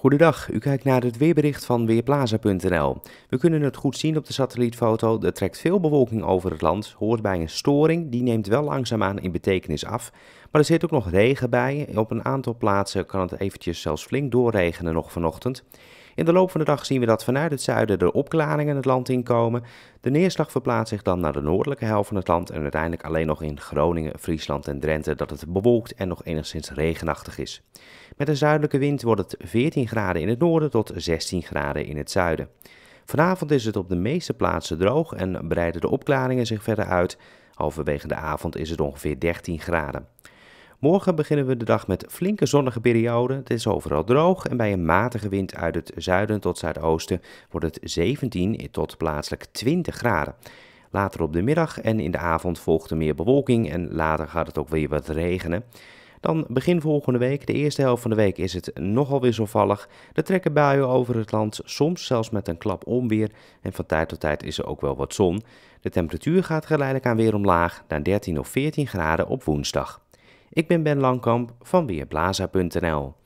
Goedendag, u kijkt naar het weerbericht van Weerplaza.nl. We kunnen het goed zien op de satellietfoto. Er trekt veel bewolking over het land, hoort bij een storing. Die neemt wel langzaamaan in betekenis af. Maar er zit ook nog regen bij. Op een aantal plaatsen kan het eventjes zelfs flink doorregenen nog vanochtend. In de loop van de dag zien we dat vanuit het zuiden de opklaringen het land inkomen. De neerslag verplaatst zich dan naar de noordelijke helft van het land en uiteindelijk alleen nog in Groningen, Friesland en Drenthe dat het bewolkt en nog enigszins regenachtig is. Met een zuidelijke wind wordt het 14 graden in het noorden tot 16 graden in het zuiden. Vanavond is het op de meeste plaatsen droog en breiden de opklaringen zich verder uit. Halverwege de avond is het ongeveer 13 graden. Morgen beginnen we de dag met flinke zonnige perioden. Het is overal droog en bij een matige wind uit het zuiden tot zuidoosten wordt het 17 tot plaatselijk 20 graden. Later op de middag en in de avond volgt er meer bewolking en later gaat het ook weer wat regenen. Dan begin volgende week, de eerste helft van de week, is het nogal wisselvallig. Er trekken buien over het land, soms zelfs met een klap onweer. En van tijd tot tijd is er ook wel wat zon. De temperatuur gaat geleidelijk aan weer omlaag naar 13 of 14 graden op woensdag. Ik ben Ben Langkamp van weerblaza.nl.